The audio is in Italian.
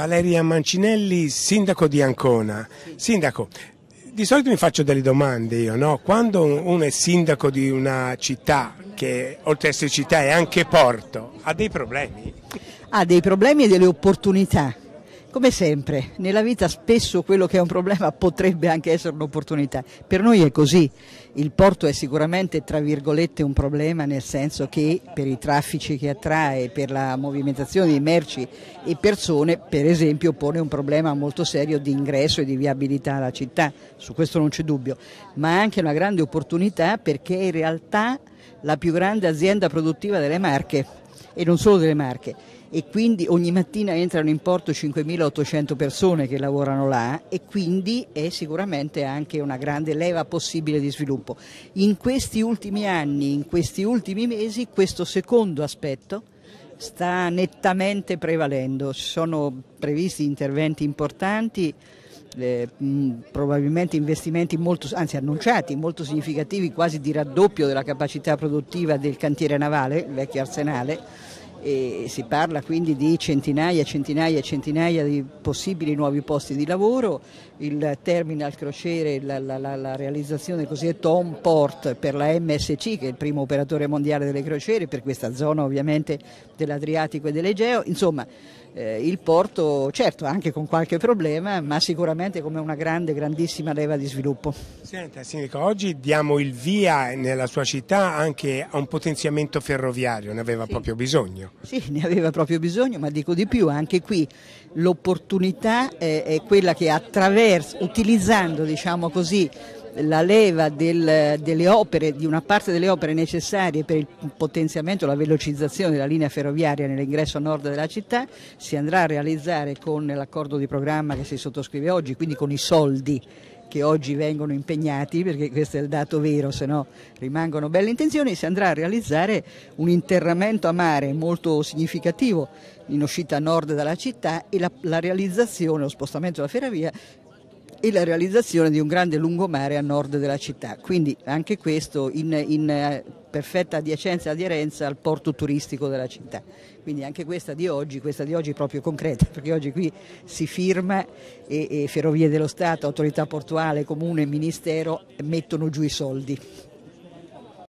Valeria Mancinelli, sindaco di Ancona. Sindaco, di solito mi faccio delle domande io, no? Quando uno è sindaco di una città, che oltre a essere città è anche porto, ha dei problemi? Ha dei problemi e delle opportunità come sempre, nella vita spesso quello che è un problema potrebbe anche essere un'opportunità. Per noi è così. Il porto è sicuramente, tra virgolette, un problema nel senso che per i traffici che attrae, per la movimentazione di merci e persone, per esempio, pone un problema molto serio di ingresso e di viabilità alla città, su questo non c'è dubbio, ma anche una grande opportunità perché in realtà la più grande azienda produttiva delle Marche e non solo delle Marche e quindi ogni mattina entrano in porto 5.800 persone che lavorano là e quindi è sicuramente anche una grande leva possibile di sviluppo. In questi ultimi anni, in questi ultimi mesi, questo secondo aspetto sta nettamente prevalendo, sono previsti interventi importanti Mm, probabilmente investimenti molto, anzi annunciati, molto significativi, quasi di raddoppio della capacità produttiva del cantiere navale, il vecchio arsenale e si parla quindi di centinaia centinaia e centinaia di possibili nuovi posti di lavoro, il terminal crociere, la, la, la, la realizzazione del cosiddetto on port per la MSC che è il primo operatore mondiale delle crociere per questa zona ovviamente dell'Adriatico e dell'Egeo, insomma eh, il porto certo anche con qualche problema ma sicuramente come una grande grandissima leva di sviluppo. Senta Sindaco, oggi diamo il via nella sua città anche a un potenziamento ferroviario, ne aveva sì. proprio bisogno. Sì, ne aveva proprio bisogno, ma dico di più, anche qui l'opportunità è, è quella che attraverso, utilizzando diciamo così, la leva del, delle opere, di una parte delle opere necessarie per il potenziamento, la velocizzazione della linea ferroviaria nell'ingresso a nord della città, si andrà a realizzare con l'accordo di programma che si sottoscrive oggi, quindi con i soldi che oggi vengono impegnati, perché questo è il dato vero, se no rimangono belle intenzioni, si andrà a realizzare un interramento a mare molto significativo in uscita a nord dalla città e la, la realizzazione, lo spostamento della ferrovia e la realizzazione di un grande lungomare a nord della città. Quindi anche questo in, in eh, perfetta adiacenza e aderenza al porto turistico della città. Quindi anche questa di oggi, questa di oggi è proprio concreta, perché oggi qui si firma e, e Ferrovie dello Stato, Autorità Portuale, Comune, e Ministero mettono giù i soldi.